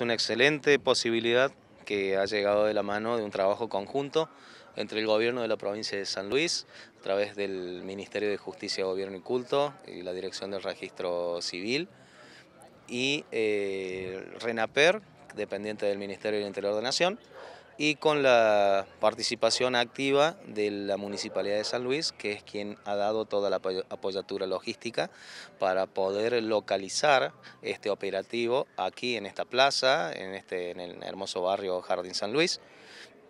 Una excelente posibilidad que ha llegado de la mano de un trabajo conjunto entre el gobierno de la provincia de San Luis, a través del Ministerio de Justicia, Gobierno y Culto y la Dirección del Registro Civil y eh, RENAPER, dependiente del Ministerio del Interior de Nación, y con la participación activa de la Municipalidad de San Luis, que es quien ha dado toda la apoyatura logística para poder localizar este operativo aquí en esta plaza, en, este, en el hermoso barrio Jardín San Luis.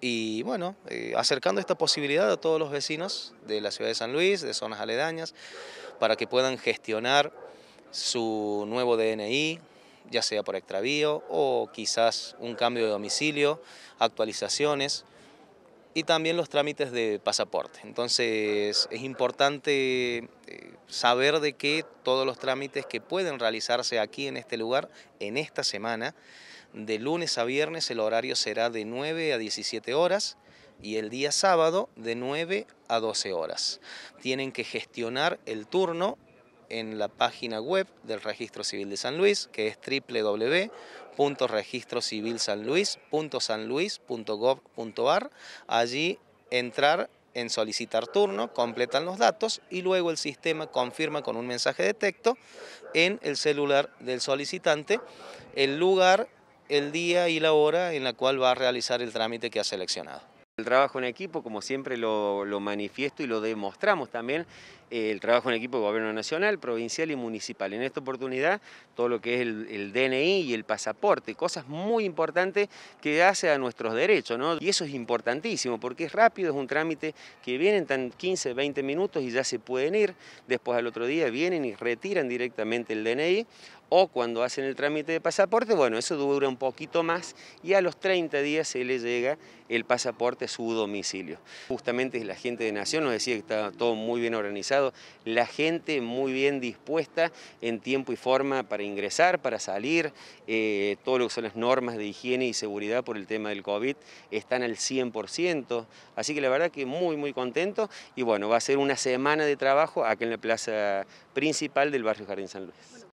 Y bueno, eh, acercando esta posibilidad a todos los vecinos de la ciudad de San Luis, de zonas aledañas, para que puedan gestionar su nuevo DNI, ya sea por extravío o quizás un cambio de domicilio, actualizaciones y también los trámites de pasaporte. Entonces es importante eh, saber de que todos los trámites que pueden realizarse aquí en este lugar en esta semana, de lunes a viernes el horario será de 9 a 17 horas y el día sábado de 9 a 12 horas. Tienen que gestionar el turno en la página web del Registro Civil de San Luis, que es www.registrocivilsanluis.sanluis.gov.ar. Allí entrar en solicitar turno, completan los datos y luego el sistema confirma con un mensaje de texto en el celular del solicitante el lugar, el día y la hora en la cual va a realizar el trámite que ha seleccionado. El trabajo en equipo, como siempre lo, manifiesto y lo demostramos también, eh, el trabajo en equipo de gobierno nacional, provincial y municipal. En esta oportunidad, todo lo que es el, el, DNI y el pasaporte, cosas muy importantes que hace a nuestros derechos, ¿no? Y eso es importantísimo porque es rápido, es un trámite que vienen tan 15, 20 minutos y ya se pueden ir. Después al otro día vienen y retiran directamente el DNI o cuando hacen el trámite de pasaporte, bueno, eso dura un poquito más y a los 30 días se le llega el pasaporte a su domicilio. Justamente la gente de Nación nos decía que está todo muy bien organizado, la gente muy bien dispuesta en tiempo y forma para ingresar, para salir, eh, todo lo que son las normas de higiene y seguridad por el tema del COVID están al 100%, así que la verdad que muy, muy contento y bueno, va a ser una semana de trabajo acá en la plaza principal del barrio Jardín San Luis.